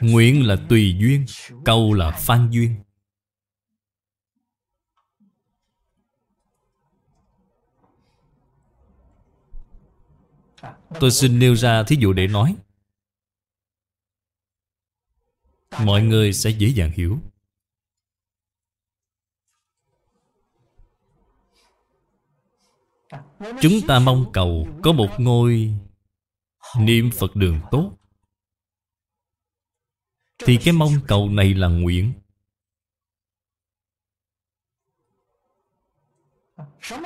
Nguyện là tùy duyên Cầu là phan duyên Tôi xin nêu ra thí dụ để nói Mọi người sẽ dễ dàng hiểu Chúng ta mong cầu có một ngôi Niệm Phật đường tốt thì cái mong cầu này là nguyện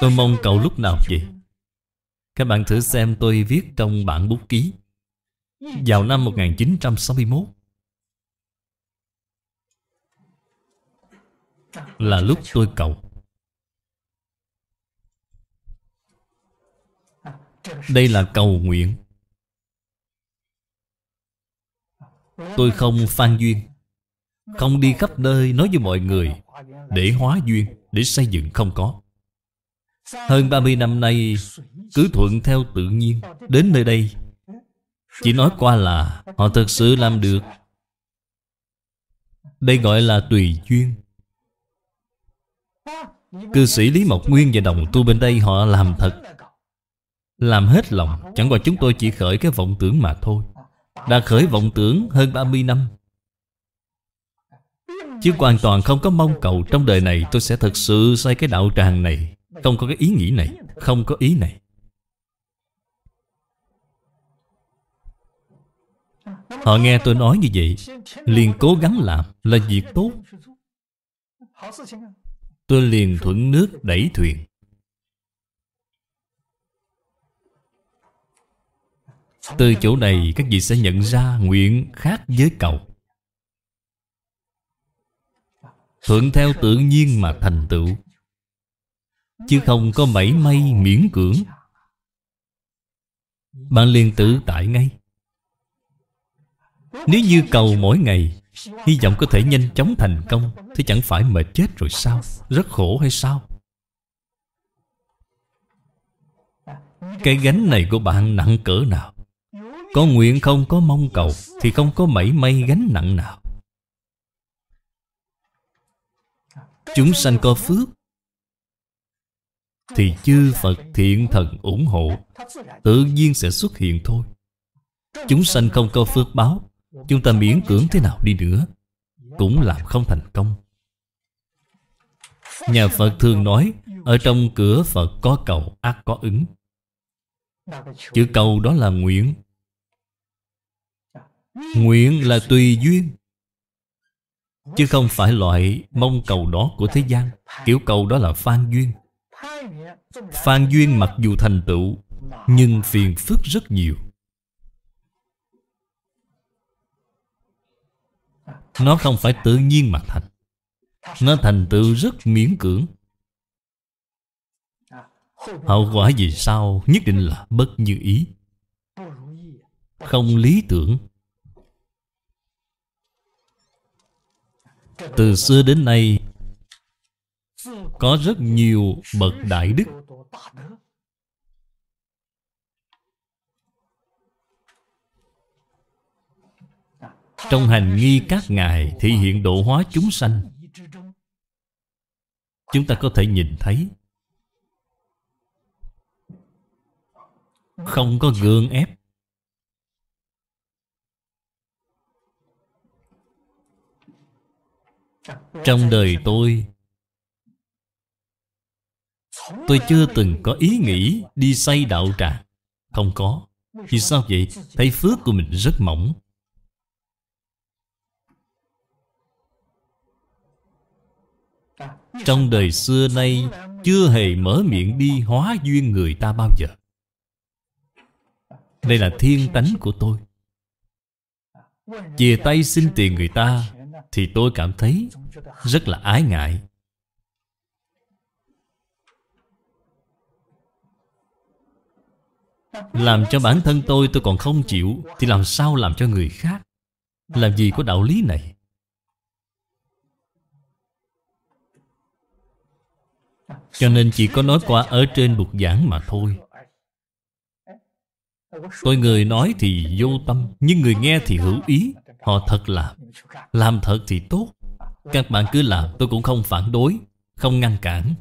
Tôi mong cầu lúc nào vậy? Các bạn thử xem tôi viết trong bản bút ký Vào năm 1961 Là lúc tôi cầu Đây là cầu nguyện Tôi không phan duyên Không đi khắp nơi nói với mọi người Để hóa duyên Để xây dựng không có Hơn 30 năm nay Cứ thuận theo tự nhiên Đến nơi đây Chỉ nói qua là Họ thật sự làm được Đây gọi là tùy duyên Cư sĩ Lý Mộc Nguyên và đồng tu bên đây họ làm thật Làm hết lòng Chẳng qua chúng tôi chỉ khởi cái vọng tưởng mà thôi đã khởi vọng tưởng hơn 30 năm Chứ hoàn toàn không có mong cầu Trong đời này tôi sẽ thật sự xây cái đạo tràng này Không có cái ý nghĩ này Không có ý này Họ nghe tôi nói như vậy Liền cố gắng làm là việc tốt Tôi liền thuận nước đẩy thuyền Từ chỗ này các vị sẽ nhận ra nguyện khác với cầu Thuận theo tự nhiên mà thành tựu Chứ không có mảy may miễn cưỡng Bạn liền tự tại ngay Nếu như cầu mỗi ngày Hy vọng có thể nhanh chóng thành công Thì chẳng phải mệt chết rồi sao Rất khổ hay sao Cái gánh này của bạn nặng cỡ nào có nguyện không có mong cầu Thì không có mảy may gánh nặng nào Chúng sanh có phước Thì chư Phật thiện thần ủng hộ Tự nhiên sẽ xuất hiện thôi Chúng sanh không có phước báo Chúng ta miễn cưỡng thế nào đi nữa Cũng làm không thành công Nhà Phật thường nói Ở trong cửa Phật có cầu ác có ứng Chữ cầu đó là nguyện Nguyện là tùy duyên Chứ không phải loại mong cầu đó của thế gian Kiểu cầu đó là phan duyên Phan duyên mặc dù thành tựu Nhưng phiền phức rất nhiều Nó không phải tự nhiên mà thành Nó thành tựu rất miễn cưỡng Hậu quả gì sau nhất định là bất như ý Không lý tưởng Từ xưa đến nay Có rất nhiều bậc đại đức Trong hành nghi các ngài thể hiện độ hóa chúng sanh Chúng ta có thể nhìn thấy Không có gương ép Trong đời tôi Tôi chưa từng có ý nghĩ đi xây đạo tràng Không có Vì sao vậy? Thấy phước của mình rất mỏng Trong đời xưa nay Chưa hề mở miệng đi hóa duyên người ta bao giờ Đây là thiên tánh của tôi Chìa tay xin tiền người ta thì tôi cảm thấy rất là ái ngại Làm cho bản thân tôi tôi còn không chịu Thì làm sao làm cho người khác Làm gì có đạo lý này Cho nên chỉ có nói qua ở trên bục giảng mà thôi Tôi người nói thì vô tâm Nhưng người nghe thì hữu ý Họ thật là Làm thật thì tốt Các bạn cứ làm tôi cũng không phản đối Không ngăn cản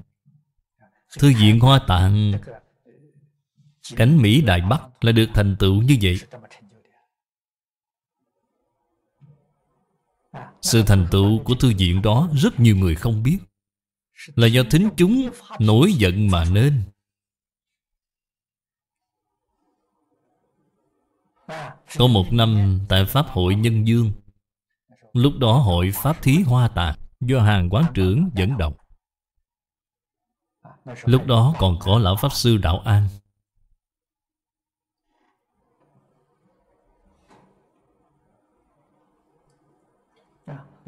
Thư viện Hoa Tạng Cánh Mỹ Đại Bắc là được thành tựu như vậy Sự thành tựu của thư viện đó rất nhiều người không biết Là do thính chúng nổi giận mà nên Có một năm tại Pháp hội Nhân Dương Lúc đó hội Pháp Thí Hoa Tạng Do hàng quán trưởng dẫn động Lúc đó còn có Lão Pháp Sư Đạo An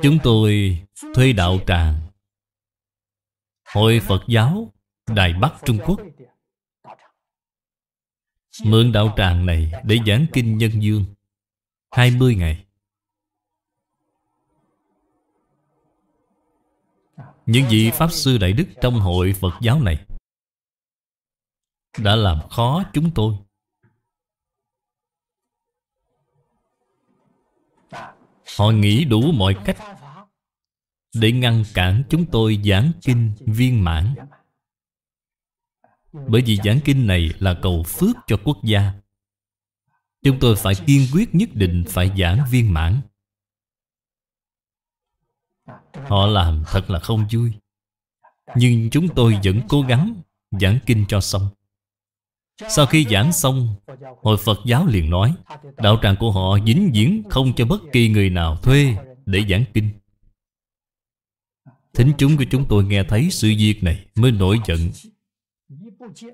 Chúng tôi thuê đạo tràng Hội Phật giáo Đài Bắc Trung Quốc Mượn đạo tràng này để giảng kinh nhân dương 20 ngày Những vị Pháp Sư Đại Đức trong hội Phật giáo này Đã làm khó chúng tôi Họ nghĩ đủ mọi cách Để ngăn cản chúng tôi giảng kinh viên mãn bởi vì giảng kinh này là cầu phước cho quốc gia Chúng tôi phải kiên quyết nhất định phải giảng viên mãn Họ làm thật là không vui Nhưng chúng tôi vẫn cố gắng giảng kinh cho xong Sau khi giảng xong Hội Phật giáo liền nói Đạo tràng của họ dính diễn không cho bất kỳ người nào thuê để giảng kinh Thính chúng của chúng tôi nghe thấy sự việc này mới nổi giận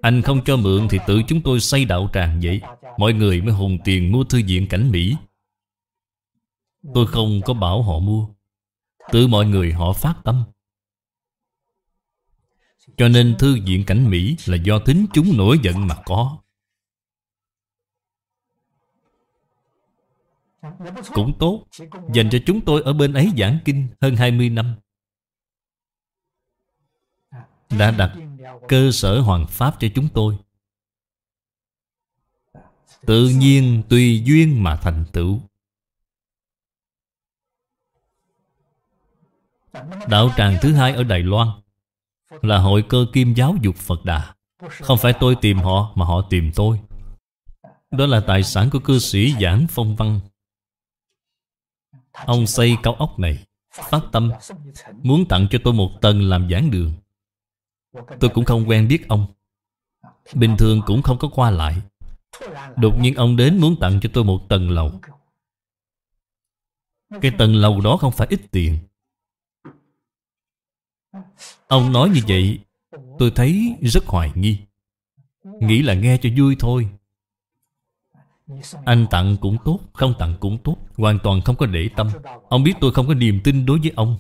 anh không cho mượn thì tự chúng tôi xây đạo tràng vậy Mọi người mới hùng tiền mua thư viện cảnh Mỹ Tôi không có bảo họ mua Tự mọi người họ phát tâm Cho nên thư viện cảnh Mỹ là do tính chúng nổi giận mà có Cũng tốt Dành cho chúng tôi ở bên ấy giảng kinh hơn 20 năm Đã đặt cơ sở hoàn pháp cho chúng tôi tự nhiên tùy duyên mà thành tựu đạo tràng thứ hai ở đài loan là hội cơ kim giáo dục phật đà không phải tôi tìm họ mà họ tìm tôi đó là tài sản của cư sĩ giảng phong văn ông xây cao ốc này phát tâm muốn tặng cho tôi một tầng làm giảng đường Tôi cũng không quen biết ông Bình thường cũng không có qua lại Đột nhiên ông đến muốn tặng cho tôi một tầng lầu Cái tầng lầu đó không phải ít tiền Ông nói như vậy Tôi thấy rất hoài nghi Nghĩ là nghe cho vui thôi Anh tặng cũng tốt Không tặng cũng tốt Hoàn toàn không có để tâm Ông biết tôi không có niềm tin đối với ông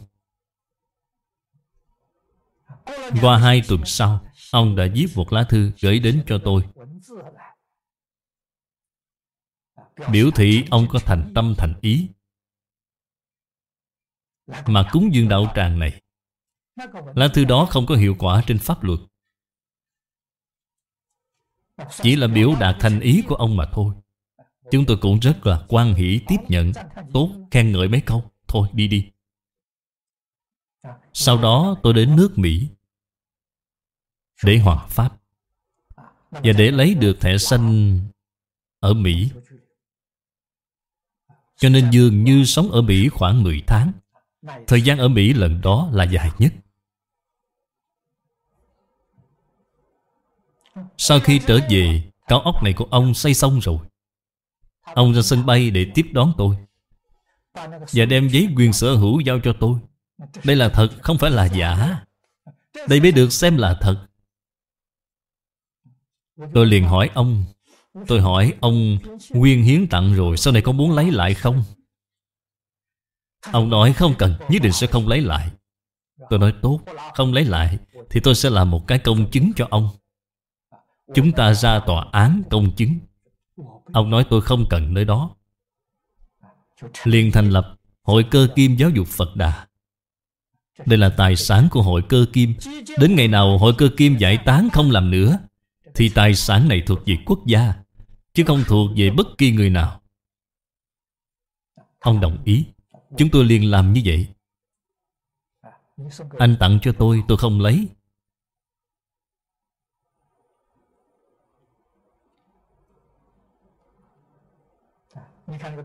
qua hai tuần sau Ông đã viết một lá thư gửi đến cho tôi Biểu thị ông có thành tâm thành ý Mà cúng dương đạo tràng này Lá thư đó không có hiệu quả trên pháp luật Chỉ là biểu đạt thành ý của ông mà thôi Chúng tôi cũng rất là quan hỷ tiếp nhận Tốt, khen ngợi mấy câu Thôi đi đi Sau đó tôi đến nước Mỹ để hòa Pháp Và để lấy được thẻ xanh ở Mỹ Cho nên dường như sống ở Mỹ khoảng 10 tháng Thời gian ở Mỹ lần đó là dài nhất Sau khi trở về Cao ốc này của ông xây xong rồi Ông ra sân bay để tiếp đón tôi Và đem giấy quyền sở hữu giao cho tôi Đây là thật không phải là giả Đây mới được xem là thật Tôi liền hỏi ông Tôi hỏi ông Nguyên hiến tặng rồi Sau này có muốn lấy lại không Ông nói không cần Nhất định sẽ không lấy lại Tôi nói tốt Không lấy lại Thì tôi sẽ làm một cái công chứng cho ông Chúng ta ra tòa án công chứng Ông nói tôi không cần nơi đó Liền thành lập Hội cơ kim giáo dục Phật Đà Đây là tài sản của hội cơ kim Đến ngày nào hội cơ kim giải tán không làm nữa thì tài sản này thuộc về quốc gia Chứ không thuộc về bất kỳ người nào Ông đồng ý Chúng tôi liền làm như vậy Anh tặng cho tôi tôi không lấy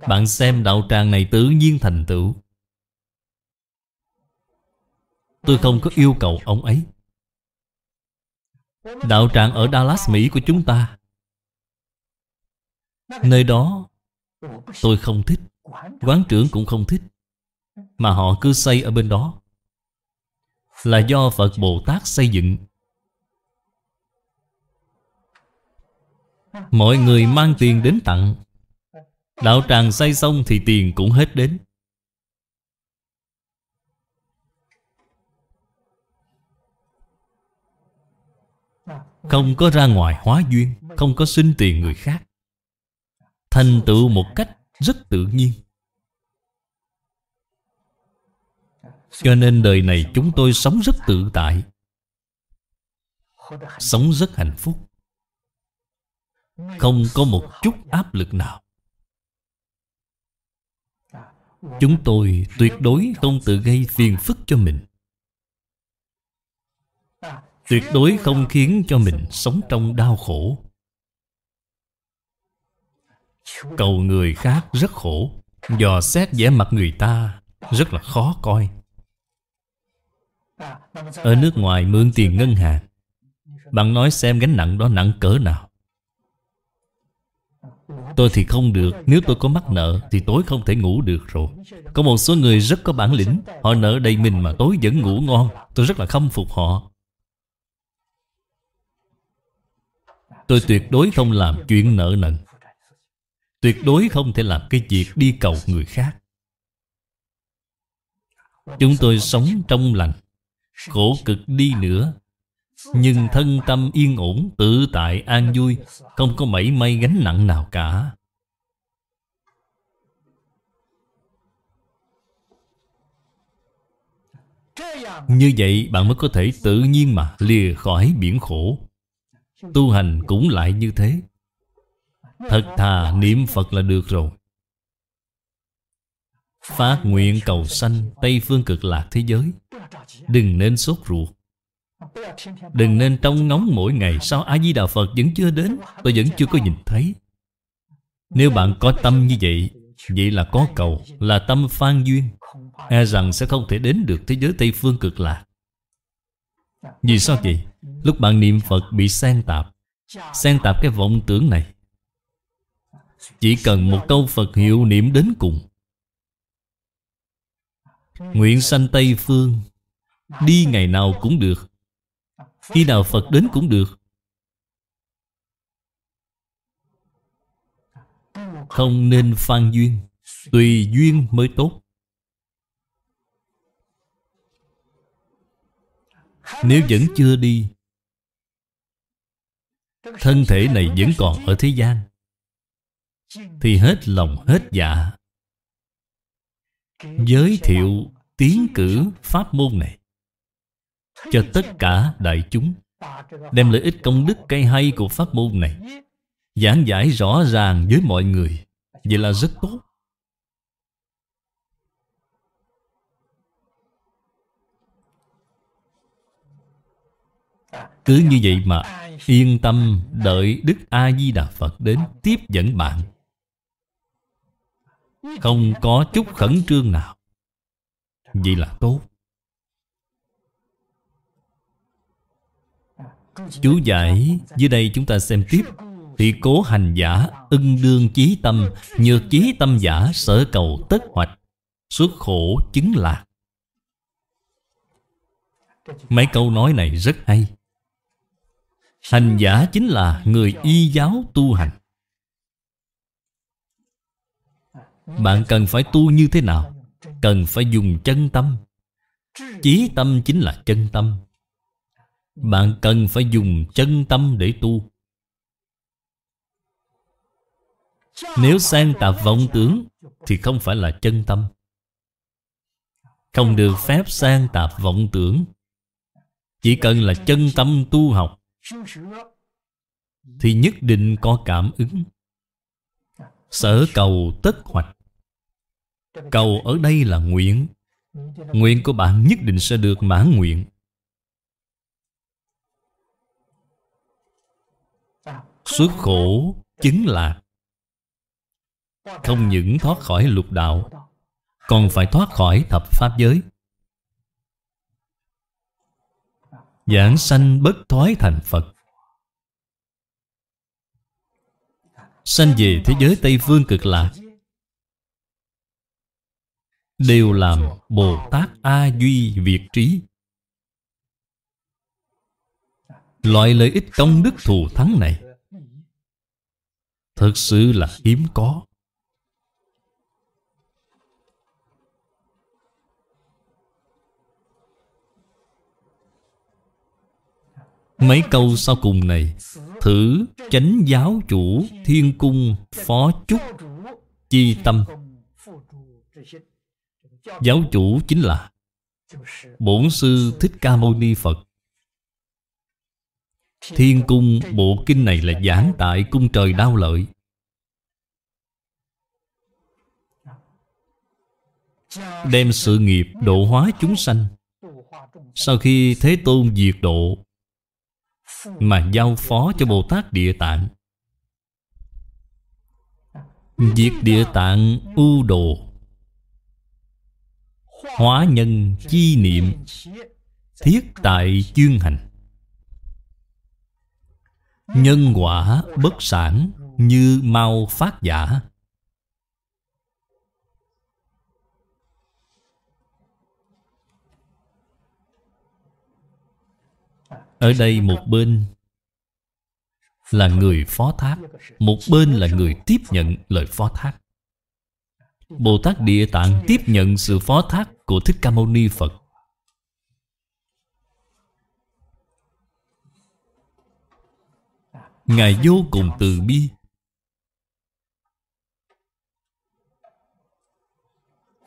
Bạn xem đạo tràng này tự nhiên thành tựu Tôi không có yêu cầu ông ấy Đạo tràng ở Dallas, Mỹ của chúng ta Nơi đó Tôi không thích Quán trưởng cũng không thích Mà họ cứ xây ở bên đó Là do Phật Bồ Tát xây dựng Mọi người mang tiền đến tặng Đạo tràng xây xong thì tiền cũng hết đến Không có ra ngoài hóa duyên Không có xin tiền người khác Thành tựu một cách rất tự nhiên Cho nên đời này chúng tôi sống rất tự tại Sống rất hạnh phúc Không có một chút áp lực nào Chúng tôi tuyệt đối không tự gây phiền phức cho mình tuyệt đối không khiến cho mình sống trong đau khổ cầu người khác rất khổ dò xét vẻ mặt người ta rất là khó coi ở nước ngoài mượn tiền ngân hàng bạn nói xem gánh nặng đó nặng cỡ nào Tôi thì không được Nếu tôi có mắc nợ Thì tối không thể ngủ được rồi Có một số người rất có bản lĩnh Họ nợ đầy mình mà tối vẫn ngủ ngon Tôi rất là khâm phục họ Tôi tuyệt đối không làm chuyện nợ nần Tuyệt đối không thể làm cái việc đi cầu người khác Chúng tôi sống trong lành Khổ cực đi nữa Nhưng thân tâm yên ổn Tự tại an vui Không có mảy may gánh nặng nào cả Như vậy bạn mới có thể tự nhiên mà lìa khỏi biển khổ Tu hành cũng lại như thế Thật thà niệm Phật là được rồi Phát nguyện cầu sanh Tây phương cực lạc thế giới Đừng nên sốt ruột Đừng nên trông ngóng mỗi ngày Sao A-di-đà Phật vẫn chưa đến Tôi vẫn chưa có nhìn thấy Nếu bạn có tâm như vậy Vậy là có cầu Là tâm phan duyên E rằng sẽ không thể đến được thế giới Tây Phương cực lạc Vì sao vậy? Lúc bạn niệm Phật bị xen tạp Xen tạp cái vọng tưởng này Chỉ cần một câu Phật hiệu niệm đến cùng Nguyện sanh Tây Phương Đi ngày nào cũng được Khi nào Phật đến cũng được Không nên phan duyên Tùy duyên mới tốt Nếu vẫn chưa đi Thân thể này vẫn còn ở thế gian Thì hết lòng hết dạ Giới thiệu tiến cử pháp môn này Cho tất cả đại chúng Đem lợi ích công đức cây hay của pháp môn này Giảng giải rõ ràng với mọi người Vậy là rất tốt Cứ như vậy mà Yên tâm đợi Đức A-di-đà Phật đến tiếp dẫn bạn Không có chút khẩn trương nào Vậy là tốt Chú giải Dưới đây chúng ta xem tiếp Thì cố hành giả Ưng đương chí tâm Nhược chí tâm giả sở cầu tất hoạch Xuất khổ chứng lạc Mấy câu nói này rất hay Hành giả chính là người y giáo tu hành Bạn cần phải tu như thế nào? Cần phải dùng chân tâm Chí tâm chính là chân tâm Bạn cần phải dùng chân tâm để tu Nếu sang tạp vọng tưởng Thì không phải là chân tâm Không được phép sang tạp vọng tưởng Chỉ cần là chân tâm tu học thì nhất định có cảm ứng sở cầu tất hoạch cầu ở đây là nguyện nguyện của bạn nhất định sẽ được mãn nguyện xuất khổ chứng lạc không những thoát khỏi lục đạo còn phải thoát khỏi thập pháp giới giảng sanh bất thoái thành Phật. Sanh về thế giới Tây Phương cực lạc đều làm Bồ Tát A Duy Việt Trí. Loại lợi ích công đức thù thắng này thật sự là hiếm có. Mấy câu sau cùng này Thử chánh giáo chủ thiên cung phó chúc chi tâm Giáo chủ chính là Bổn sư Thích Ca Mâu Ni Phật Thiên cung bộ kinh này là giảng tại cung trời đau lợi Đem sự nghiệp độ hóa chúng sanh Sau khi Thế Tôn diệt độ mà giao phó cho Bồ Tát Địa Tạng Việc Địa Tạng ưu đồ Hóa nhân chi niệm Thiết tại chuyên hành Nhân quả bất sản Như mau phát giả Ở đây một bên là người phó thác Một bên là người tiếp nhận lời phó thác Bồ Tát Địa Tạng tiếp nhận sự phó thác của Thích Ca Mâu Ni Phật Ngài vô cùng từ bi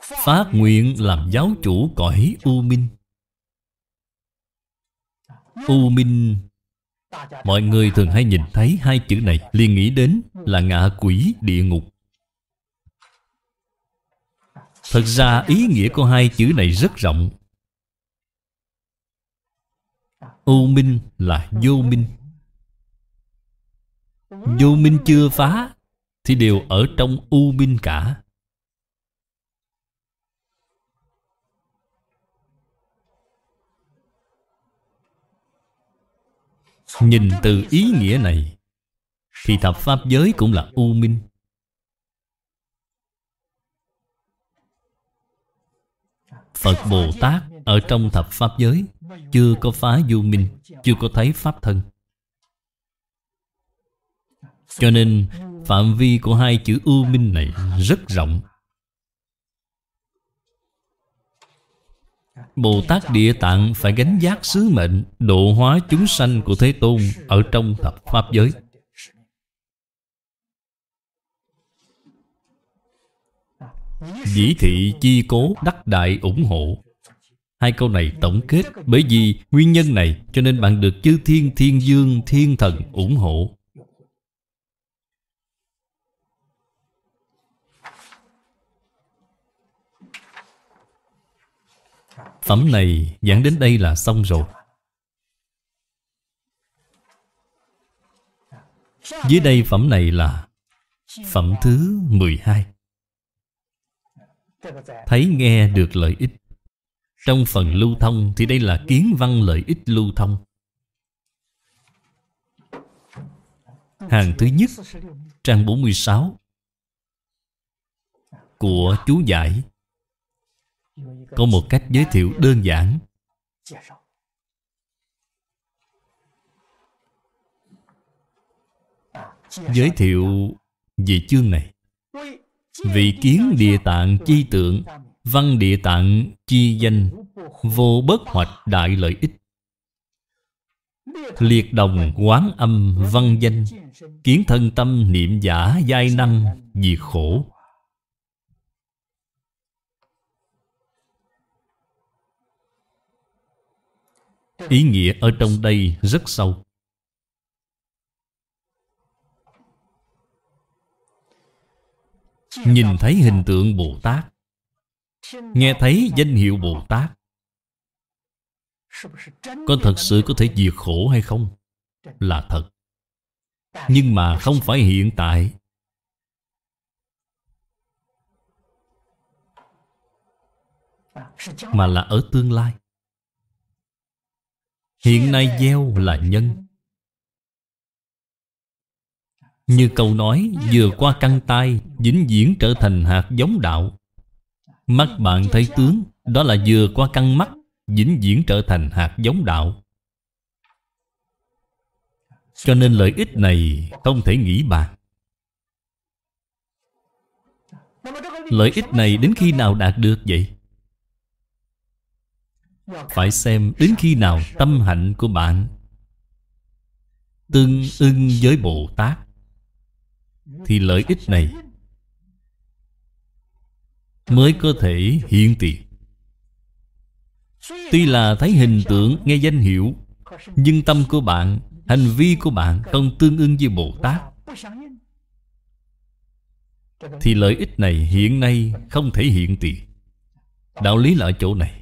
Phát nguyện làm giáo chủ cõi U Minh U minh Mọi người thường hay nhìn thấy hai chữ này liền nghĩ đến là ngạ quỷ địa ngục Thật ra ý nghĩa của hai chữ này rất rộng U minh là vô minh Vô minh chưa phá Thì đều ở trong u minh cả Nhìn từ ý nghĩa này Thì thập pháp giới cũng là u minh Phật Bồ Tát ở trong thập pháp giới Chưa có phá du minh Chưa có thấy pháp thân Cho nên phạm vi của hai chữ u minh này rất rộng Bồ Tát Địa Tạng phải gánh giác sứ mệnh độ hóa chúng sanh của Thế Tôn ở trong thập Pháp giới. Dĩ thị chi cố đắc đại ủng hộ Hai câu này tổng kết Bởi vì nguyên nhân này cho nên bạn được chư thiên thiên dương thiên thần ủng hộ Phẩm này giảng đến đây là xong rồi Dưới đây phẩm này là Phẩm thứ 12 Thấy nghe được lợi ích Trong phần lưu thông thì đây là kiến văn lợi ích lưu thông Hàng thứ nhất Trang 46 Của chú giải có một cách giới thiệu đơn giản Giới thiệu về chương này Vị kiến địa tạng chi tượng Văn địa tạng chi danh Vô bất hoạch đại lợi ích Liệt đồng quán âm văn danh Kiến thân tâm niệm giả giai năng Diệt khổ Ý nghĩa ở trong đây rất sâu Nhìn thấy hình tượng Bồ Tát Nghe thấy danh hiệu Bồ Tát Có thật sự có thể diệt khổ hay không? Là thật Nhưng mà không phải hiện tại Mà là ở tương lai Hiện nay gieo là nhân Như câu nói Vừa qua căng tay Dính diễn trở thành hạt giống đạo Mắt bạn thấy tướng Đó là vừa qua căng mắt Dính diễn trở thành hạt giống đạo Cho nên lợi ích này Không thể nghĩ bàn Lợi ích này đến khi nào đạt được vậy? phải xem đến khi nào tâm hạnh của bạn tương ưng với Bồ Tát thì lợi ích này mới có thể hiện tiền. Tuy là thấy hình tượng, nghe danh hiệu nhưng tâm của bạn, hành vi của bạn không tương ưng với Bồ Tát thì lợi ích này hiện nay không thể hiện tiền. Đạo lý là ở chỗ này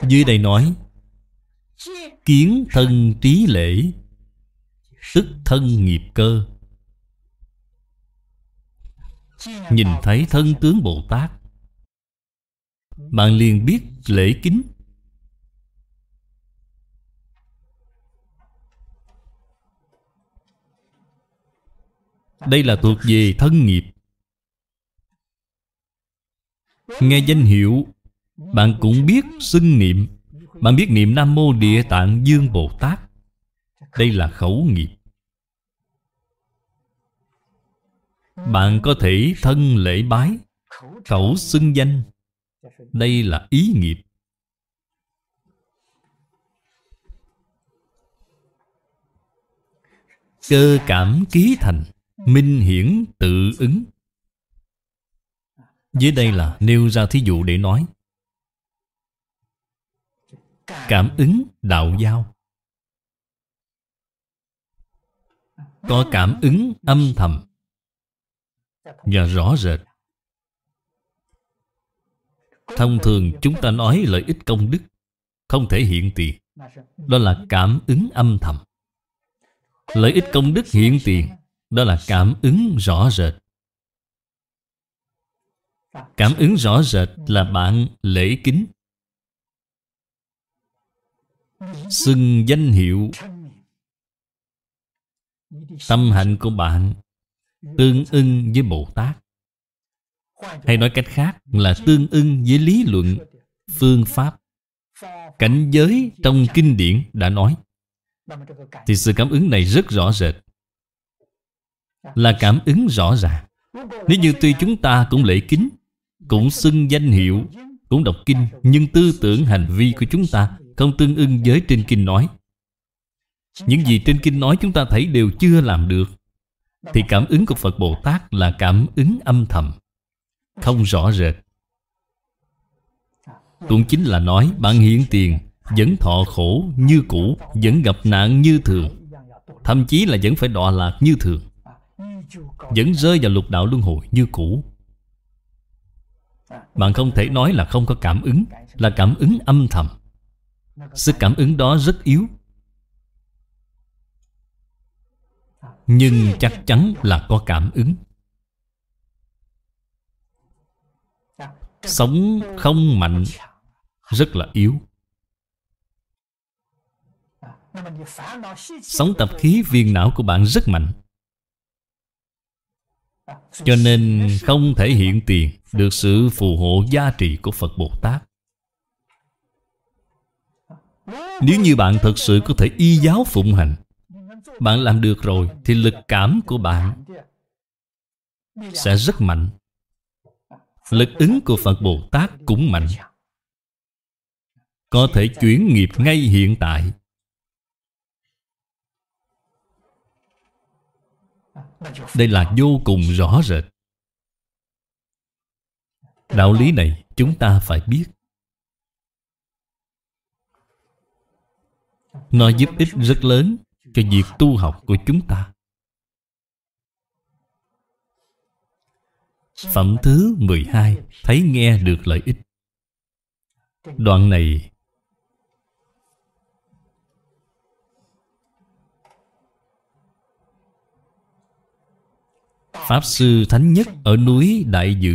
Dưới đây nói Kiến thân trí lễ Tức thân nghiệp cơ Nhìn thấy thân tướng Bồ Tát Bạn liền biết lễ kính Đây là thuộc về thân nghiệp Nghe danh hiệu bạn cũng biết xưng niệm Bạn biết niệm Nam Mô Địa Tạng Dương Bồ Tát Đây là khẩu nghiệp Bạn có thể thân lễ bái Khẩu xưng danh Đây là ý nghiệp Cơ cảm ký thành Minh hiển tự ứng Dưới đây là nêu ra thí dụ để nói cảm ứng đạo giao có cảm ứng âm thầm và rõ rệt thông thường chúng ta nói lợi ích công đức không thể hiện tiền đó là cảm ứng âm thầm lợi ích công đức hiện tiền đó là cảm ứng rõ rệt cảm ứng rõ rệt là bạn lễ kính xưng danh hiệu tâm hạnh của bạn tương ưng với bồ tát hay nói cách khác là tương ưng với lý luận phương pháp cảnh giới trong kinh điển đã nói thì sự cảm ứng này rất rõ rệt là cảm ứng rõ ràng nếu như tuy chúng ta cũng lễ kính cũng xưng danh hiệu cũng đọc kinh nhưng tư tưởng hành vi của chúng ta không tương ưng với trên kinh nói những gì trên kinh nói chúng ta thấy đều chưa làm được thì cảm ứng của phật bồ tát là cảm ứng âm thầm không rõ rệt cũng chính là nói bạn hiện tiền vẫn thọ khổ như cũ vẫn gặp nạn như thường thậm chí là vẫn phải đọa lạc như thường vẫn rơi vào lục đạo luân hồi như cũ bạn không thể nói là không có cảm ứng là cảm ứng âm thầm Sức cảm ứng đó rất yếu Nhưng chắc chắn là có cảm ứng Sống không mạnh Rất là yếu Sống tập khí viên não của bạn rất mạnh Cho nên không thể hiện tiền Được sự phù hộ gia trị của Phật Bồ Tát nếu như bạn thật sự có thể y giáo phụng hành Bạn làm được rồi Thì lực cảm của bạn Sẽ rất mạnh Lực ứng của Phật Bồ Tát cũng mạnh Có thể chuyển nghiệp ngay hiện tại Đây là vô cùng rõ rệt Đạo lý này chúng ta phải biết Nó giúp ích rất lớn cho việc tu học của chúng ta Phẩm thứ 12 Thấy nghe được lợi ích Đoạn này Pháp Sư Thánh Nhất ở núi Đại Dự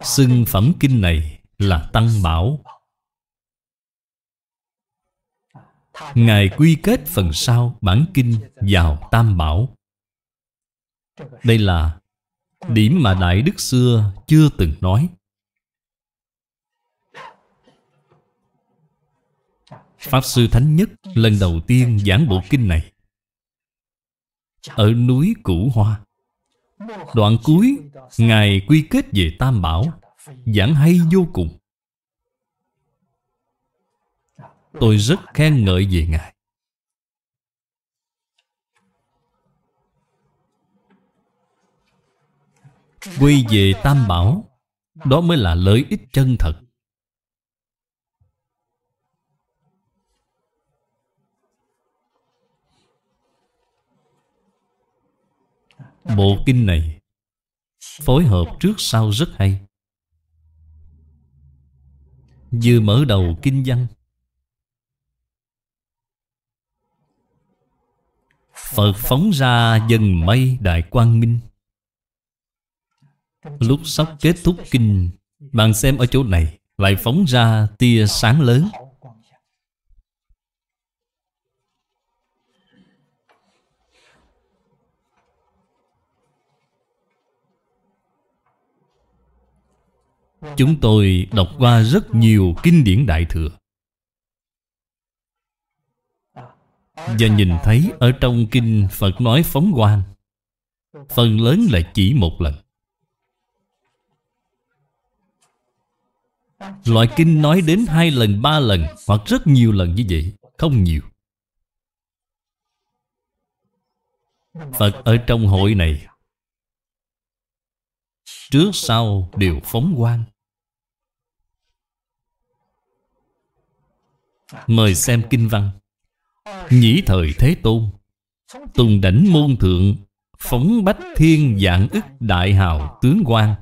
Xưng phẩm kinh này là Tăng Bảo Ngài quy kết phần sau bản kinh vào Tam Bảo Đây là điểm mà Đại Đức xưa chưa từng nói Pháp Sư Thánh Nhất lần đầu tiên giảng bộ kinh này Ở núi Cửu Hoa Đoạn cuối Ngài quy kết về Tam Bảo Giảng hay vô cùng Tôi rất khen ngợi về Ngài Quy về Tam Bảo Đó mới là lợi ích chân thật Bộ kinh này Phối hợp trước sau rất hay Vừa mở đầu kinh văn Phật phóng ra dần mây đại quang minh Lúc sắp kết thúc kinh Bạn xem ở chỗ này Lại phóng ra tia sáng lớn Chúng tôi đọc qua rất nhiều kinh điển Đại Thừa Và nhìn thấy ở trong kinh Phật nói phóng quang Phần lớn là chỉ một lần Loại kinh nói đến hai lần, ba lần Hoặc rất nhiều lần như vậy Không nhiều Phật ở trong hội này Trước sau đều phóng quang Mời xem kinh văn Nhĩ thời Thế Tôn Tùng đảnh môn thượng Phóng bách thiên dạng ức đại hào tướng quan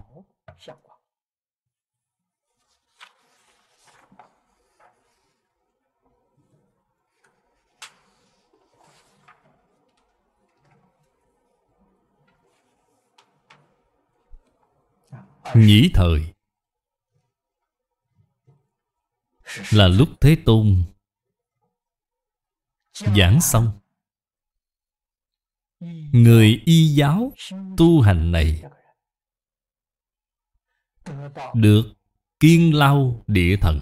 Nhĩ thời Là lúc Thế Tôn Giảng xong Người y giáo tu hành này Được kiên lao địa thần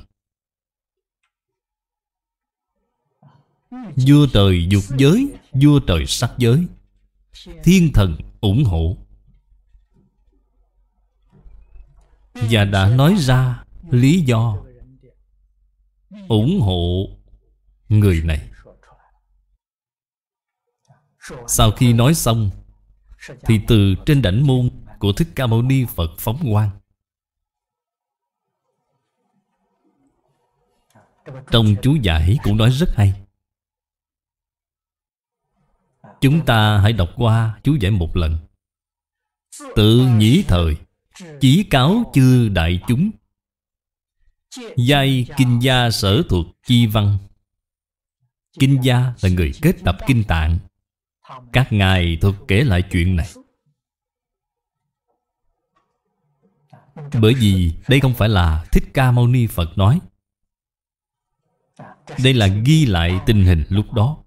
Vua trời dục giới Vua trời sắc giới Thiên thần ủng hộ Và đã nói ra lý do ủng hộ người này sau khi nói xong Thì từ trên đảnh môn Của Thích Ca Mâu Ni Phật phóng quang Trong chú giải cũng nói rất hay Chúng ta hãy đọc qua chú giải một lần Tự nhĩ thời Chí cáo chư đại chúng Giai kinh gia sở thuộc chi văn Kinh gia là người kết tập kinh tạng các ngài thuật kể lại chuyện này Bởi vì đây không phải là Thích Ca Mâu Ni Phật nói Đây là ghi lại tình hình lúc đó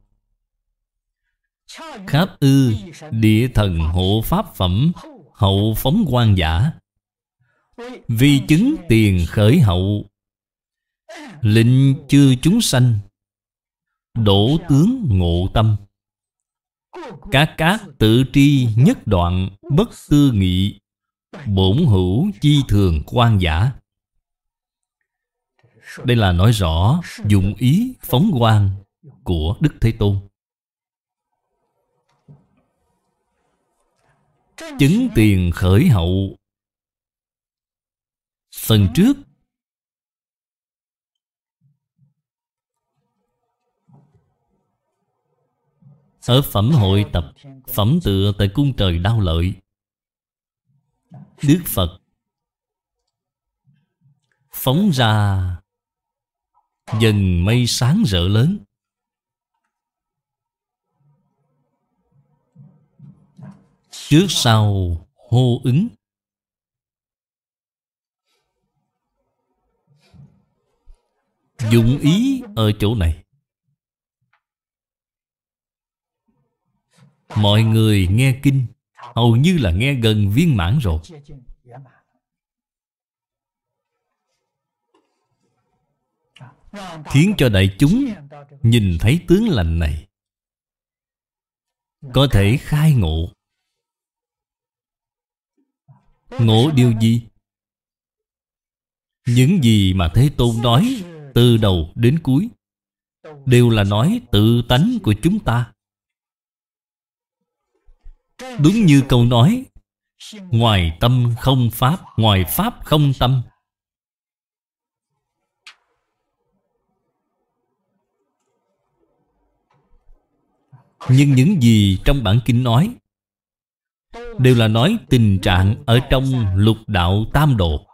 Kháp ư Địa thần hộ pháp phẩm Hậu phóng quan giả Vì chứng tiền khởi hậu Lệnh chư chúng sanh Đổ tướng ngộ tâm các các tự tri nhất đoạn bất tư nghị Bổn hữu chi thường quan giả Đây là nói rõ dụng ý phóng quan của Đức Thế Tôn Chứng tiền khởi hậu Phần trước Ở phẩm hội tập Phẩm tựa tại cung trời đau lợi Đức Phật Phóng ra Dần mây sáng rỡ lớn Trước sau hô ứng Dụng ý ở chỗ này Mọi người nghe kinh Hầu như là nghe gần viên mãn rồi Khiến cho đại chúng Nhìn thấy tướng lành này Có thể khai ngộ Ngộ điều gì? Những gì mà Thế Tôn nói Từ đầu đến cuối Đều là nói tự tánh của chúng ta Đúng như câu nói Ngoài tâm không pháp Ngoài pháp không tâm Nhưng những gì trong bản kinh nói Đều là nói tình trạng Ở trong lục đạo tam độ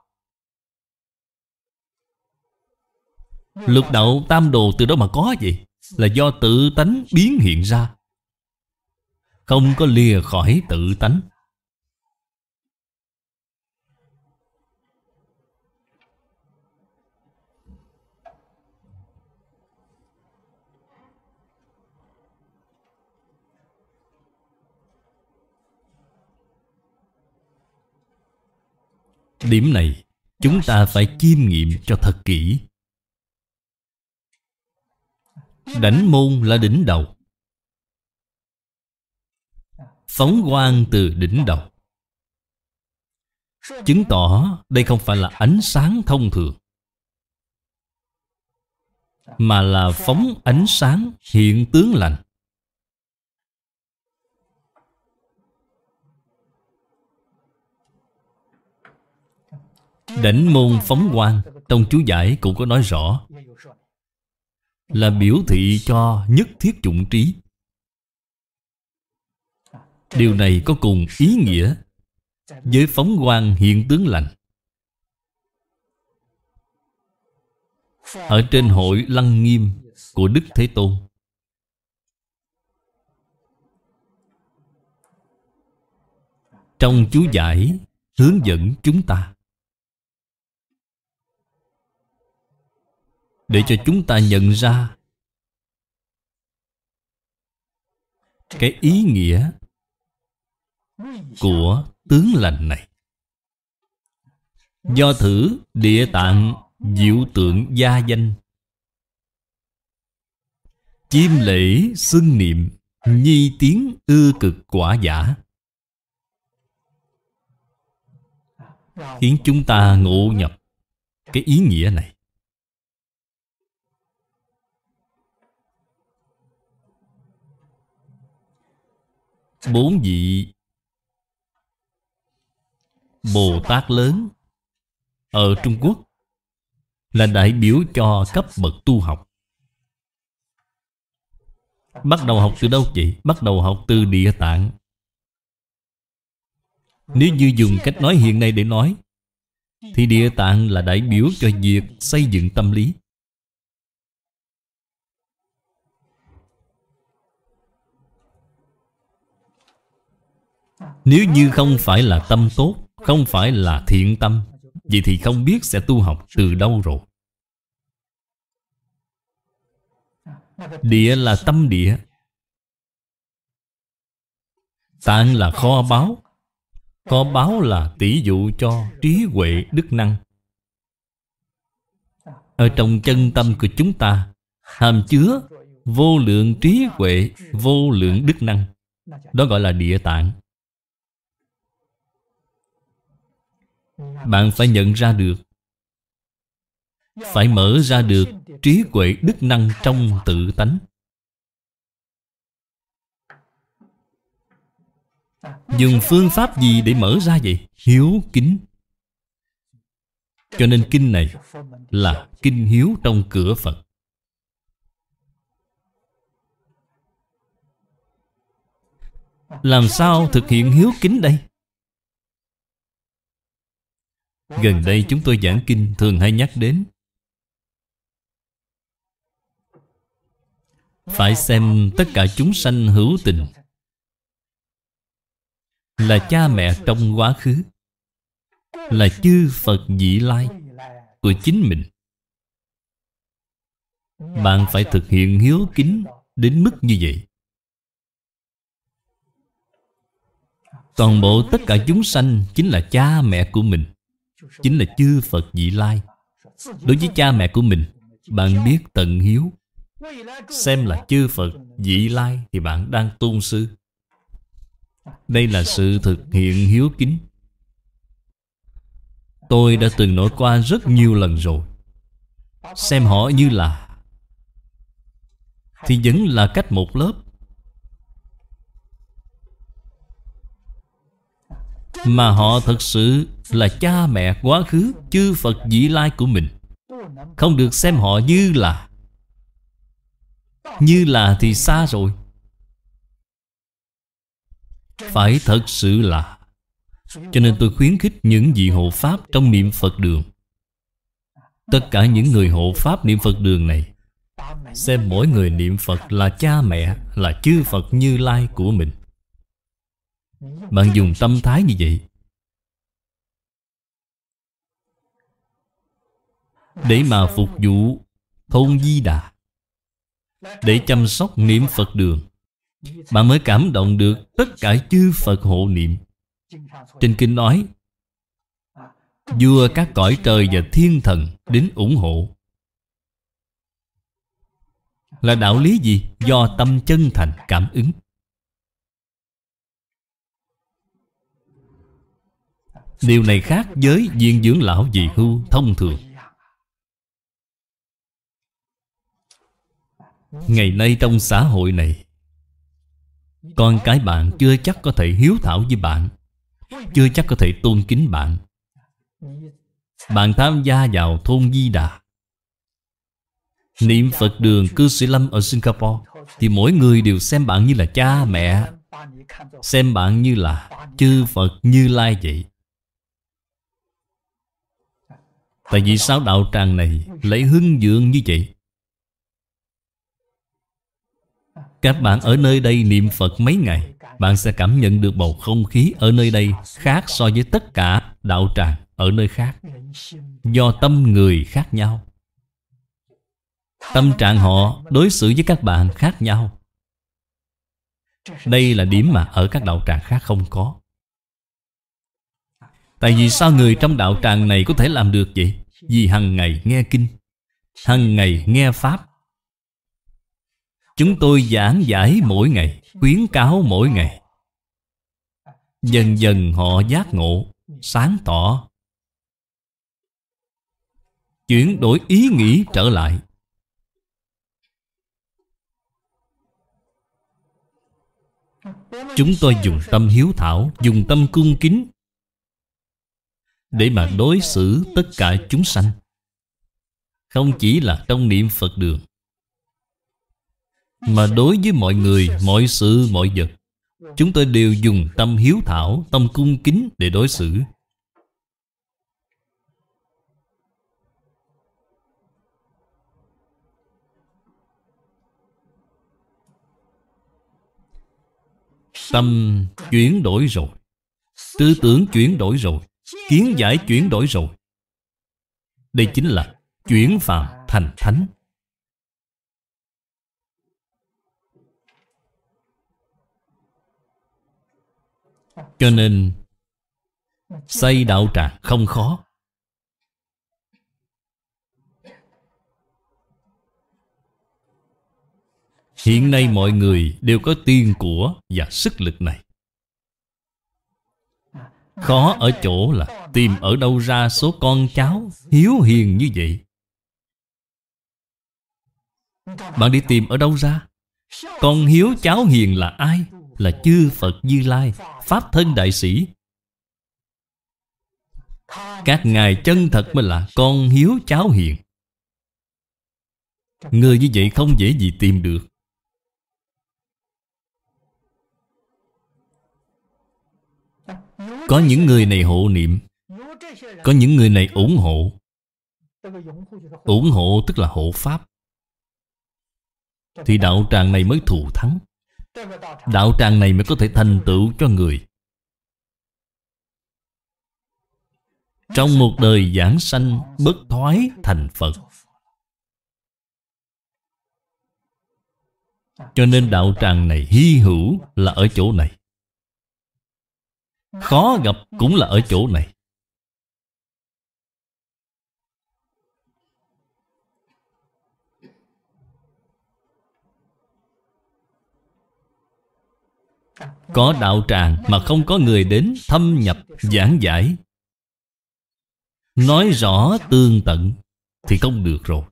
Lục đạo tam đồ từ đâu mà có vậy? Là do tự tánh biến hiện ra không có lìa khỏi tự tánh. Điểm này chúng ta phải chiêm nghiệm cho thật kỹ. đánh môn là đỉnh đầu phóng quang từ đỉnh đầu chứng tỏ đây không phải là ánh sáng thông thường mà là phóng ánh sáng hiện tướng lành đảnh môn phóng quang trong chú giải cũng có nói rõ là biểu thị cho nhất thiết dụng trí Điều này có cùng ý nghĩa Với phóng quang hiện tướng lành Ở trên hội Lăng Nghiêm của Đức Thế Tôn Trong chú giải hướng dẫn chúng ta Để cho chúng ta nhận ra Cái ý nghĩa của tướng lành này do thử địa tạng diệu tượng gia danh chiêm lễ xưng niệm nhi tiếng ư cực quả giả khiến chúng ta ngộ nhập cái ý nghĩa này bốn vị Bồ Tát lớn ở Trung Quốc là đại biểu cho cấp bậc tu học. Bắt đầu học từ đâu chị? Bắt đầu học từ địa tạng. Nếu như dùng cách nói hiện nay để nói Thì địa tạng là đại biểu cho việc xây dựng tâm lý Nếu như không phải là tâm tốt không phải là thiện tâm Vậy thì không biết sẽ tu học từ đâu rồi Địa là tâm địa Tạng là kho báo Kho báo là tỷ dụ cho trí huệ đức năng Ở trong chân tâm của chúng ta Hàm chứa vô lượng trí huệ, vô lượng đức năng Đó gọi là địa tạng Bạn phải nhận ra được Phải mở ra được trí tuệ đức năng trong tự tánh Dùng phương pháp gì để mở ra vậy? Hiếu kính Cho nên kinh này là kinh hiếu trong cửa Phật Làm sao thực hiện hiếu kính đây? Gần đây chúng tôi giảng kinh thường hay nhắc đến Phải xem tất cả chúng sanh hữu tình Là cha mẹ trong quá khứ Là chư Phật dị lai Của chính mình Bạn phải thực hiện hiếu kính Đến mức như vậy Toàn bộ tất cả chúng sanh Chính là cha mẹ của mình chính là chư Phật dị lai Đối với cha mẹ của mình Bạn biết tận hiếu Xem là chư Phật dị lai Thì bạn đang tôn sư Đây là sự thực hiện hiếu kính Tôi đã từng nói qua rất nhiều lần rồi Xem họ như là Thì vẫn là cách một lớp Mà họ thật sự là cha mẹ quá khứ Chư Phật dị lai của mình Không được xem họ như là Như là thì xa rồi Phải thật sự là Cho nên tôi khuyến khích những vị hộ Pháp trong niệm Phật đường Tất cả những người hộ Pháp niệm Phật đường này Xem mỗi người niệm Phật là cha mẹ Là chư Phật như lai của mình bạn dùng tâm thái như vậy Để mà phục vụ thôn Di Đà Để chăm sóc niệm Phật đường Bạn mới cảm động được tất cả chư Phật hộ niệm Trên kinh nói Vua các cõi trời và thiên thần đến ủng hộ Là đạo lý gì? Do tâm chân thành cảm ứng Điều này khác với viên dưỡng lão dị hưu thông thường Ngày nay trong xã hội này Con cái bạn chưa chắc có thể hiếu thảo với bạn Chưa chắc có thể tôn kính bạn Bạn tham gia vào thôn Di Đà Niệm Phật đường cư sĩ Lâm ở Singapore Thì mỗi người đều xem bạn như là cha mẹ Xem bạn như là chư Phật như lai vậy Tại vì sao đạo tràng này lấy hưng dưỡng như vậy Các bạn ở nơi đây niệm Phật mấy ngày Bạn sẽ cảm nhận được bầu không khí ở nơi đây Khác so với tất cả đạo tràng ở nơi khác Do tâm người khác nhau Tâm trạng họ đối xử với các bạn khác nhau Đây là điểm mà ở các đạo tràng khác không có Tại vì sao người trong đạo tràng này có thể làm được vậy? Vì hằng ngày nghe kinh Hằng ngày nghe Pháp Chúng tôi giảng giải mỗi ngày Khuyến cáo mỗi ngày Dần dần họ giác ngộ Sáng tỏ Chuyển đổi ý nghĩ trở lại Chúng tôi dùng tâm hiếu thảo Dùng tâm cung kính để mà đối xử tất cả chúng sanh Không chỉ là trong niệm Phật đường Mà đối với mọi người, mọi sự, mọi vật Chúng tôi đều dùng tâm hiếu thảo, tâm cung kính để đối xử Tâm chuyển đổi rồi Tư tưởng chuyển đổi rồi Kiến giải chuyển đổi rồi Đây chính là chuyển phàm thành thánh Cho nên Xây đạo tràng không khó Hiện nay mọi người đều có tiên của và sức lực này Khó ở chỗ là tìm ở đâu ra số con cháu hiếu hiền như vậy Bạn đi tìm ở đâu ra Con hiếu cháu hiền là ai Là chư Phật Như Lai Pháp thân đại sĩ Các ngài chân thật mới là con hiếu cháu hiền Người như vậy không dễ gì tìm được Có những người này hộ niệm Có những người này ủng hộ Ủng hộ tức là hộ Pháp Thì đạo tràng này mới thù thắng Đạo tràng này mới có thể thành tựu cho người Trong một đời giảng sanh bất thoái thành Phật Cho nên đạo tràng này hy hữu là ở chỗ này Khó gặp ừ. cũng là ở chỗ này Có đạo tràng mà không có người đến thâm nhập giảng giải Nói rõ tương tận Thì không được rồi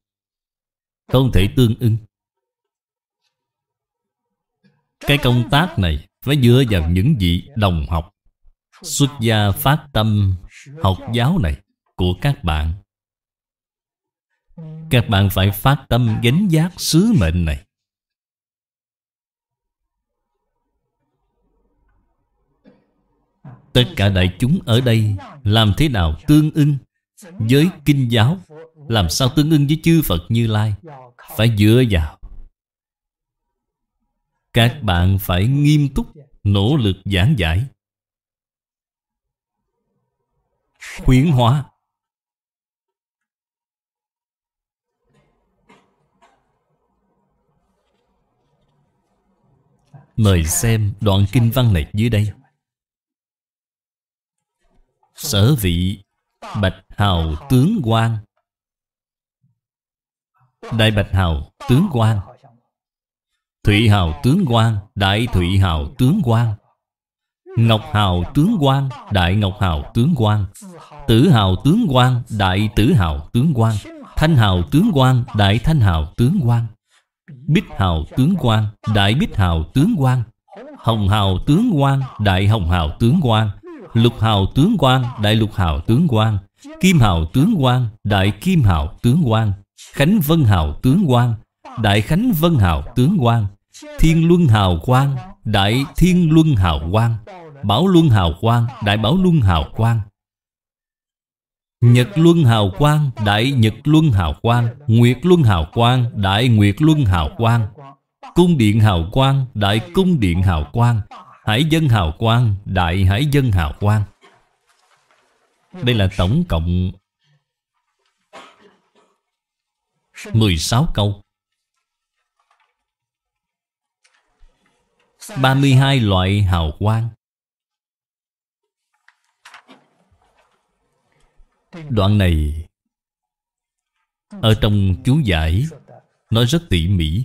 Không thể tương ưng Cái công tác này phải dựa vào những vị đồng học xuất gia phát tâm học giáo này của các bạn các bạn phải phát tâm gánh giác sứ mệnh này tất cả đại chúng ở đây làm thế nào tương ưng với kinh giáo làm sao tương ưng với chư phật như lai phải dựa vào các bạn phải nghiêm túc nỗ lực giảng giải huyễn hóa mời xem đoạn kinh văn này dưới đây sở vị bạch hào tướng quan đại bạch hào tướng quan thủy hào tướng quan đại thủy hào tướng quan Ngọc Hào Tướng quan Đại Ngọc Hào Tướng quan Tử Hào Tướng quan Đại Tử Hào Tướng quan Thanh Hào Tướng quan Đại Thanh Hào Tướng quan Bích Hào Tướng quan Đại Bích Hào Tướng quan Hồng Hào Tướng quan Đại Hồng Hào Tướng quan Lục Hào Tướng quan Đại Lục Hào Tướng quan Kim Hào Tướng quan Đại Kim Hào Tướng quan Khánh Vân Hào Tướng quan Đại Khánh Vân Hào Tướng quan Thiên Luân Hào Quang Đại Thiên Luân Hào Quang Bảo Luân Hào Quang Đại Bảo Luân Hào Quang Nhật Luân Hào Quang Đại Nhật Luân Hào Quang Nguyệt Luân Hào Quang Đại Nguyệt Luân Hào Quang Cung Điện Hào Quang Đại Cung Điện Hào Quang Hải Dân Hào Quang Đại Hải Dân Hào Quang Đây là tổng cộng 16 câu 32 loại hào quang Đoạn này Ở trong chú giải Nói rất tỉ mỉ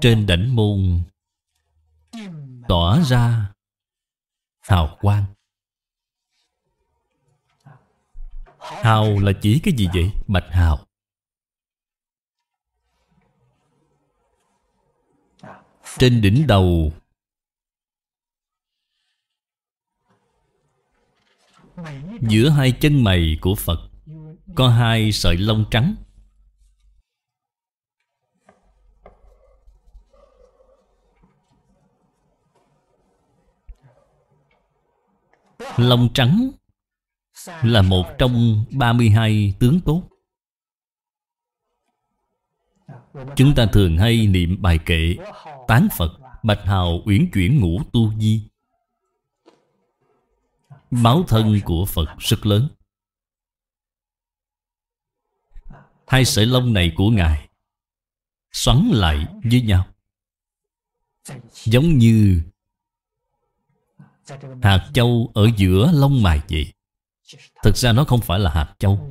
Trên đảnh môn Tỏa ra Hào quang Hào là chỉ cái gì vậy? Bạch hào Trên đỉnh đầu Giữa hai chân mày của Phật Có hai sợi lông trắng Lông trắng là một trong 32 tướng tốt Chúng ta thường hay niệm bài kệ Tán Phật Bạch Hào uyển chuyển ngũ tu di Báo thân của Phật rất lớn Hai sợi lông này của Ngài Xoắn lại với nhau Giống như Hạt châu ở giữa lông mài vậy Thực ra nó không phải là hạt châu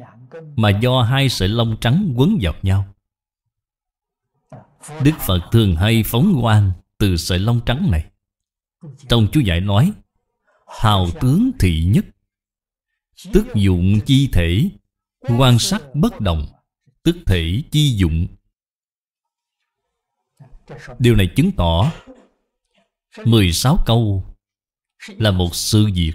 Mà do hai sợi lông trắng quấn vào nhau Đức Phật thường hay phóng quang từ sợi lông trắng này Trong chú giải nói hào tướng thị nhất Tức dụng chi thể Quan sát bất đồng Tức thể chi dụng Điều này chứng tỏ 16 câu Là một sự việc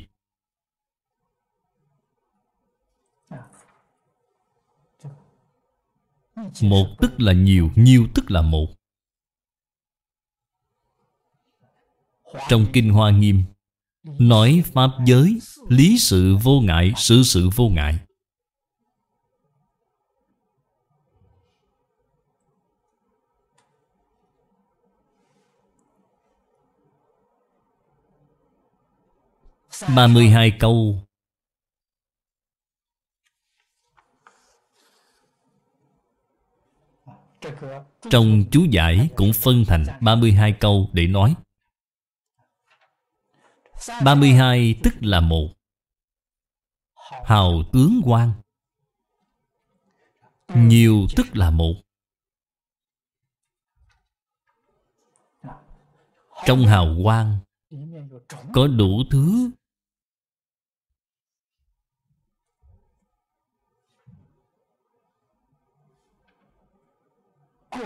Một tức là nhiều, nhiều tức là một Trong Kinh Hoa Nghiêm Nói Pháp giới Lý sự vô ngại Sự sự vô ngại ba mươi hai câu Trong chú giải cũng phân thành ba mươi hai câu để nói 32 tức là một Hào tướng quan Nhiều tức là một Trong hào quang Có đủ thứ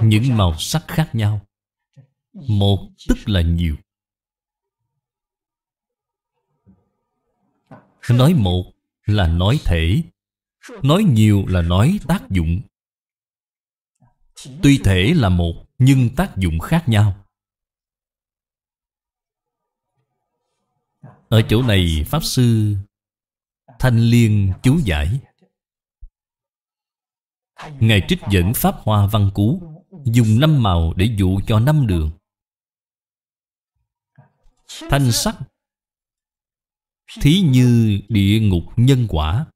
Những màu sắc khác nhau Một tức là nhiều Nói một là nói thể Nói nhiều là nói tác dụng Tuy thể là một Nhưng tác dụng khác nhau Ở chỗ này Pháp Sư Thanh Liên chú giải Ngài trích dẫn Pháp Hoa Văn Cú Dùng năm màu để dụ cho năm đường Thanh sắc Thí như địa ngục nhân quả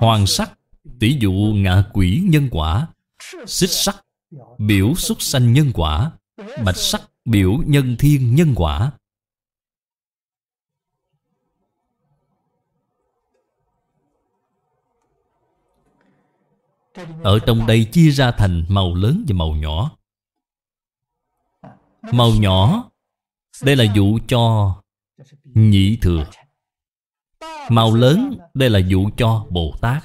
Hoàng sắc Tỷ dụ ngạ quỷ nhân quả Xích sắc Biểu xuất sanh nhân quả Bạch sắc biểu nhân thiên nhân quả Ở trong đây chia ra thành màu lớn và màu nhỏ Màu nhỏ Đây là dụ cho Nhị thừa Màu lớn đây là dụ cho Bồ Tát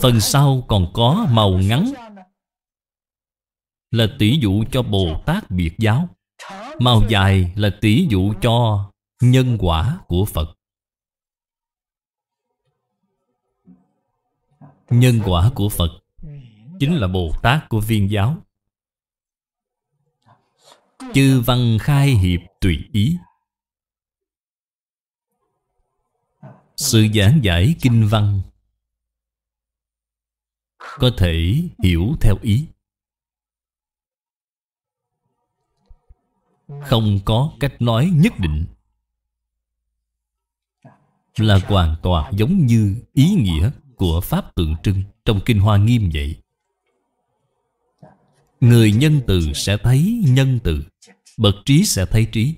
Phần sau còn có màu ngắn Là tỷ dụ cho Bồ Tát biệt giáo Màu dài là tỷ dụ cho nhân quả của Phật Nhân quả của Phật Chính là Bồ Tát của viên giáo Chư văn khai hiệp tùy ý sự giảng giải kinh văn có thể hiểu theo ý không có cách nói nhất định là hoàn toàn giống như ý nghĩa của pháp tượng trưng trong kinh hoa nghiêm vậy người nhân từ sẽ thấy nhân từ bậc trí sẽ thấy trí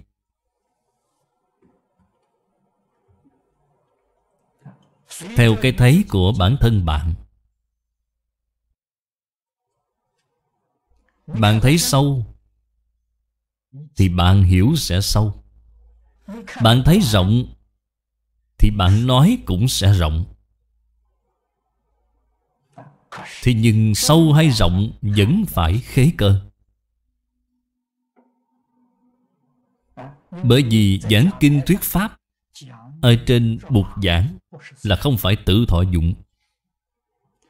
Theo cái thấy của bản thân bạn Bạn thấy sâu Thì bạn hiểu sẽ sâu Bạn thấy rộng Thì bạn nói cũng sẽ rộng Thì nhưng sâu hay rộng Vẫn phải khế cơ Bởi vì giảng kinh thuyết pháp Ở trên bục giảng là không phải tự thọ dụng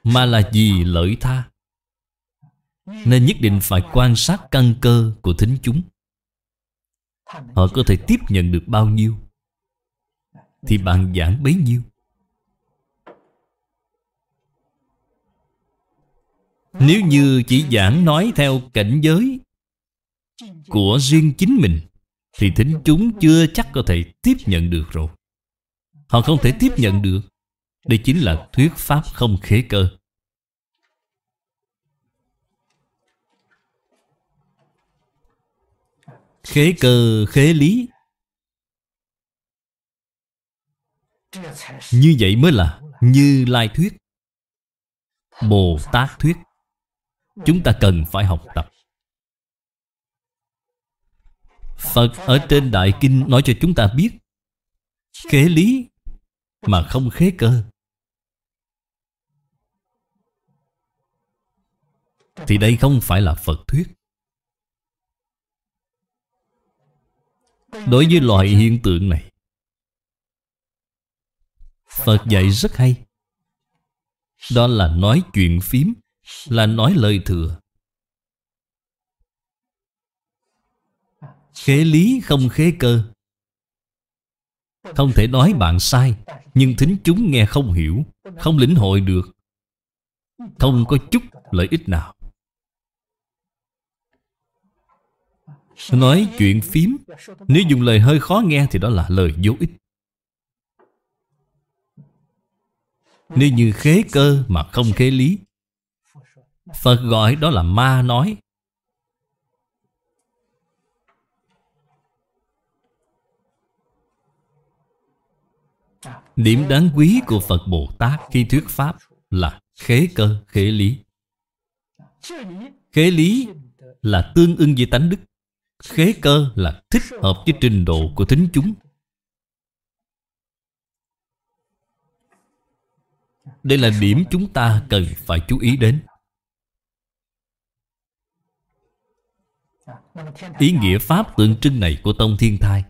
mà là vì lợi tha nên nhất định phải quan sát căn cơ của thính chúng họ có thể tiếp nhận được bao nhiêu thì bạn giảng bấy nhiêu nếu như chỉ giảng nói theo cảnh giới của riêng chính mình thì thính chúng chưa chắc có thể tiếp nhận được rồi Họ không thể tiếp nhận được Đây chính là thuyết pháp không khế cơ Khế cơ khế lý Như vậy mới là Như Lai Thuyết Bồ Tát Thuyết Chúng ta cần phải học tập Phật ở trên Đại Kinh nói cho chúng ta biết Khế lý mà không khế cơ thì đây không phải là Phật thuyết. Đối với loại hiện tượng này, Phật dạy rất hay. Đó là nói chuyện phím, là nói lời thừa. Khế lý không khế cơ. Không thể nói bạn sai Nhưng thính chúng nghe không hiểu Không lĩnh hội được Không có chút lợi ích nào Nói chuyện phím Nếu dùng lời hơi khó nghe Thì đó là lời vô ích Nếu như khế cơ mà không khế lý Phật gọi đó là ma nói Điểm đáng quý của Phật Bồ Tát khi thuyết Pháp là khế cơ, khế lý. Khế lý là tương ưng với tánh đức. Khế cơ là thích hợp với trình độ của thính chúng. Đây là điểm chúng ta cần phải chú ý đến. Ý nghĩa Pháp tượng trưng này của Tông Thiên Thai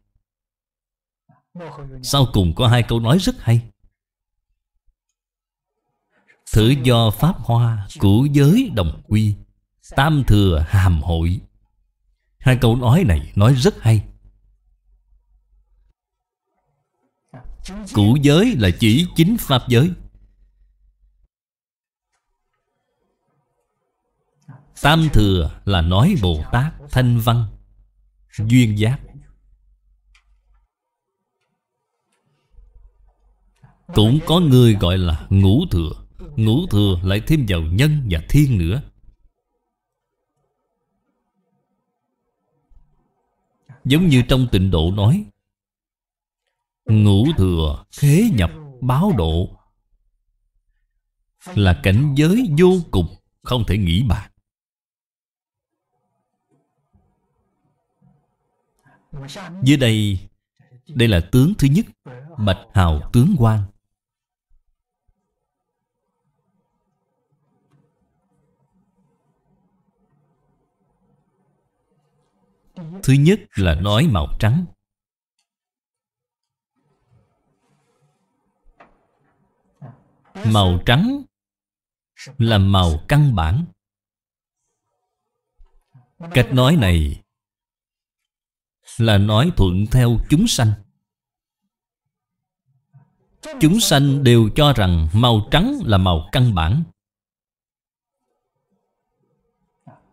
sau cùng có hai câu nói rất hay Thử do Pháp Hoa Cửu giới đồng quy Tam thừa hàm hội Hai câu nói này nói rất hay Cửu giới là chỉ chính Pháp giới Tam thừa là nói Bồ Tát Thanh Văn Duyên Giác Cũng có người gọi là ngũ thừa Ngũ thừa lại thêm vào nhân và thiên nữa Giống như trong tịnh độ nói Ngũ thừa khế nhập báo độ Là cảnh giới vô cùng Không thể nghĩ bàn Dưới đây Đây là tướng thứ nhất Bạch hào tướng quan Thứ nhất là nói màu trắng Màu trắng là màu căn bản Cách nói này là nói thuận theo chúng sanh Chúng sanh đều cho rằng màu trắng là màu căn bản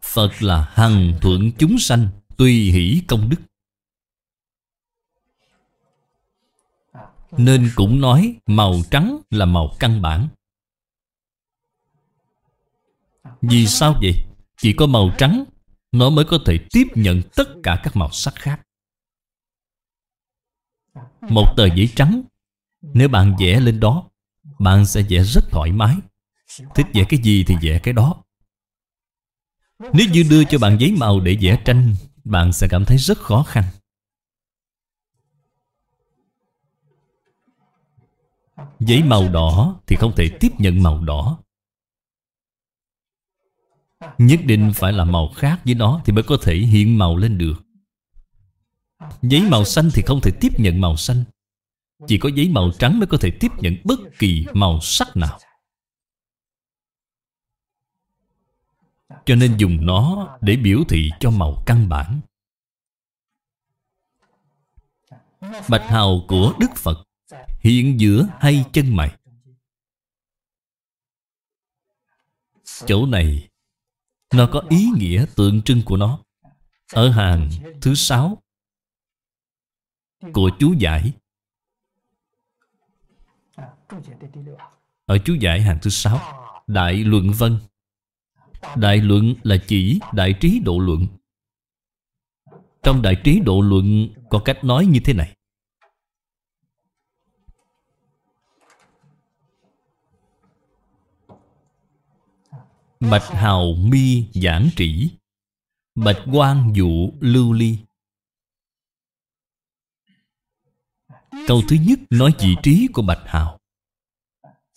Phật là hằng thuận chúng sanh tùy hỷ công đức Nên cũng nói màu trắng là màu căn bản Vì sao vậy? Chỉ có màu trắng Nó mới có thể tiếp nhận tất cả các màu sắc khác Một tờ giấy trắng Nếu bạn vẽ lên đó Bạn sẽ vẽ rất thoải mái Thích vẽ cái gì thì vẽ cái đó Nếu như đưa cho bạn giấy màu để vẽ tranh bạn sẽ cảm thấy rất khó khăn. Giấy màu đỏ thì không thể tiếp nhận màu đỏ Nhất định phải là màu khác với nó Thì mới có thể hiện màu lên được Giấy màu xanh thì không thể tiếp nhận màu xanh Chỉ có giấy màu trắng mới có thể tiếp nhận bất kỳ màu sắc nào Cho nên dùng nó để biểu thị cho màu căn bản Bạch hào của Đức Phật Hiện giữa hai chân mày Chỗ này Nó có ý nghĩa tượng trưng của nó Ở hàng thứ sáu Của chú giải Ở chú giải hàng thứ sáu Đại Luận Vân Đại luận là chỉ đại trí độ luận Trong đại trí độ luận có cách nói như thế này Bạch hào mi giảng trĩ Bạch quan dụ lưu ly Câu thứ nhất nói vị trí của bạch hào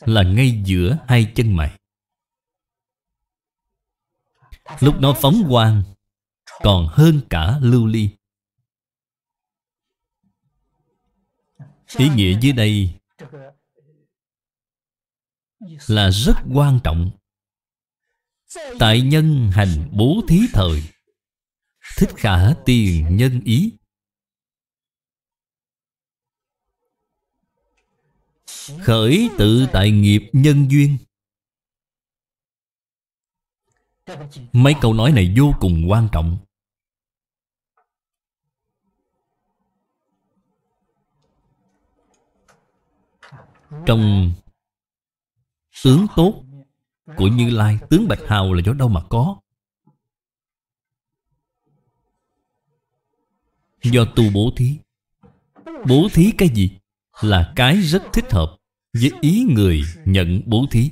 Là ngay giữa hai chân mày Lúc nó phóng quang Còn hơn cả lưu ly Ý nghĩa dưới đây Là rất quan trọng Tại nhân hành bố thí thời Thích khả tiền nhân ý Khởi tự tại nghiệp nhân duyên Mấy câu nói này vô cùng quan trọng Trong tướng tốt của Như Lai Tướng Bạch Hào là do đâu mà có Do tu bố thí Bố thí cái gì? Là cái rất thích hợp Với ý người nhận bố thí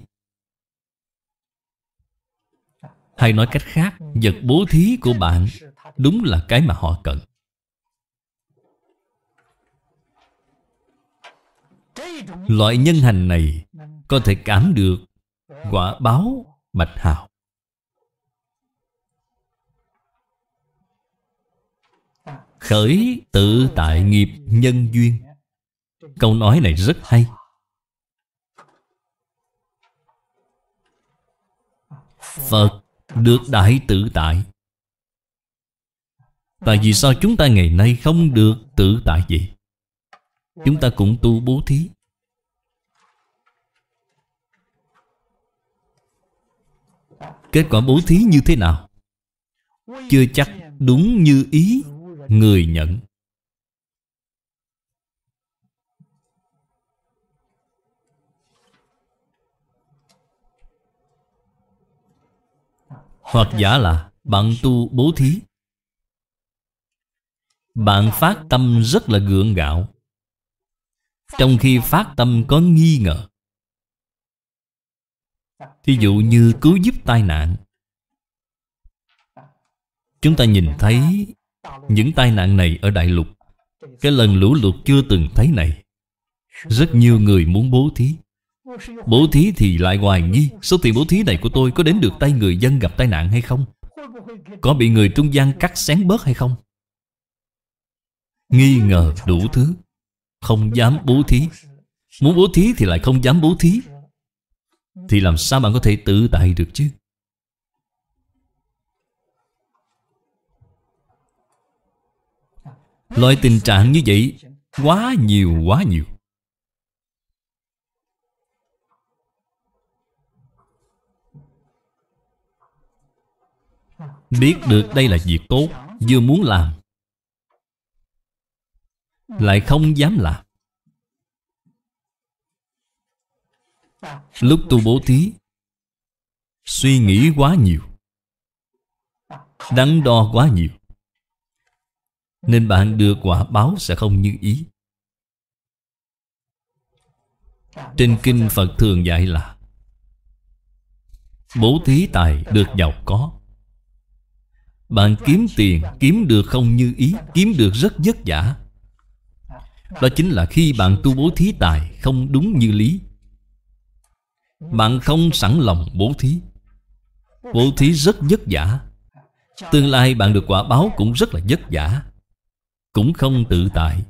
hay nói cách khác, vật bố thí của bạn đúng là cái mà họ cần. Loại nhân hành này có thể cảm được quả báo bạch hào. Khởi tự tại nghiệp nhân duyên Câu nói này rất hay Phật được đại tự tại Tại vì sao chúng ta ngày nay không được tự tại vậy? Chúng ta cũng tu bố thí Kết quả bố thí như thế nào? Chưa chắc đúng như ý người nhận Hoặc giả là bạn tu bố thí Bạn phát tâm rất là gượng gạo Trong khi phát tâm có nghi ngờ Thí dụ như cứu giúp tai nạn Chúng ta nhìn thấy những tai nạn này ở đại lục Cái lần lũ lụt chưa từng thấy này Rất nhiều người muốn bố thí Bố thí thì lại hoài nghi Số tiền bố thí này của tôi có đến được tay người dân gặp tai nạn hay không Có bị người trung gian cắt xén bớt hay không Nghi ngờ đủ thứ Không dám bố thí Muốn bố thí thì lại không dám bố thí Thì làm sao bạn có thể tự tại được chứ Loại tình trạng như vậy Quá nhiều quá nhiều Biết được đây là việc tốt Vừa muốn làm Lại không dám làm Lúc tu bố thí Suy nghĩ quá nhiều Đắn đo quá nhiều Nên bạn được quả báo sẽ không như ý Trên kinh Phật thường dạy là Bố thí tài được giàu có bạn kiếm tiền kiếm được không như ý Kiếm được rất vất vả Đó chính là khi bạn tu bố thí tài Không đúng như lý Bạn không sẵn lòng bố thí Bố thí rất vất vả Tương lai bạn được quả báo cũng rất là vất vả Cũng không tự tại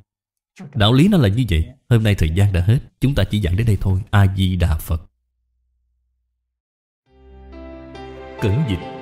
Đạo lý nó là như vậy Hôm nay thời gian đã hết Chúng ta chỉ dạy đến đây thôi A-di-đà Phật Cẩn dịch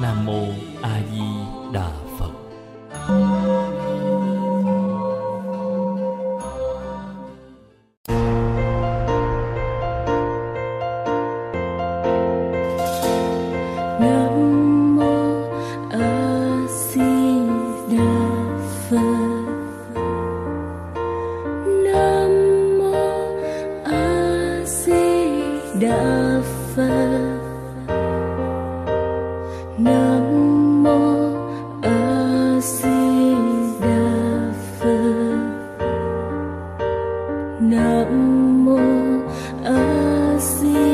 nam mô a di đà phật nam mô a di